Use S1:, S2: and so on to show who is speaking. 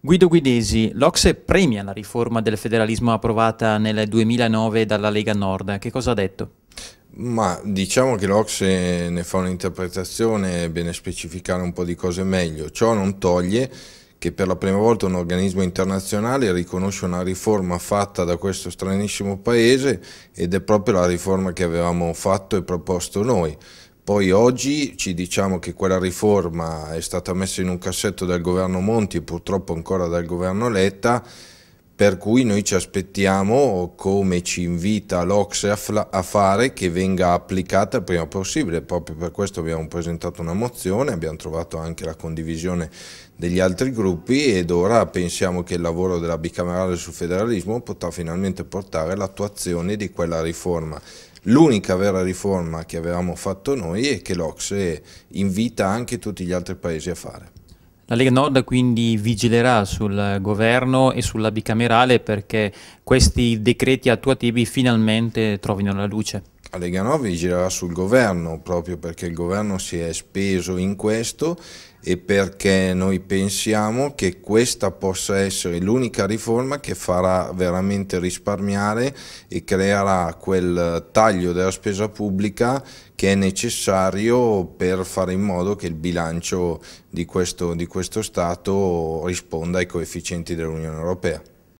S1: Guido Guidesi, l'Ocse premia la riforma del federalismo approvata nel 2009 dalla Lega Nord. Che cosa ha detto?
S2: Ma diciamo che l'Ocse ne fa un'interpretazione, è bene specificare un po' di cose meglio. Ciò non toglie che per la prima volta un organismo internazionale riconosce una riforma fatta da questo stranissimo paese ed è proprio la riforma che avevamo fatto e proposto noi. Poi oggi ci diciamo che quella riforma è stata messa in un cassetto dal governo Monti e purtroppo ancora dal governo Letta, per cui noi ci aspettiamo, come ci invita l'Ocse a, a fare, che venga applicata il prima possibile. Proprio per questo abbiamo presentato una mozione, abbiamo trovato anche la condivisione degli altri gruppi ed ora pensiamo che il lavoro della bicamerale sul federalismo potrà finalmente portare all'attuazione di quella riforma. L'unica vera riforma che avevamo fatto noi e che l'Ocse invita anche tutti gli altri paesi a fare.
S1: La Lega Nord quindi vigilerà sul governo e sulla bicamerale perché questi decreti attuativi finalmente trovino la luce
S2: la Lega 9 girerà sul governo proprio perché il governo si è speso in questo e perché noi pensiamo che questa possa essere l'unica riforma che farà veramente risparmiare e creerà quel taglio della spesa pubblica che è necessario per fare in modo che il bilancio di questo, di questo Stato risponda ai coefficienti dell'Unione Europea.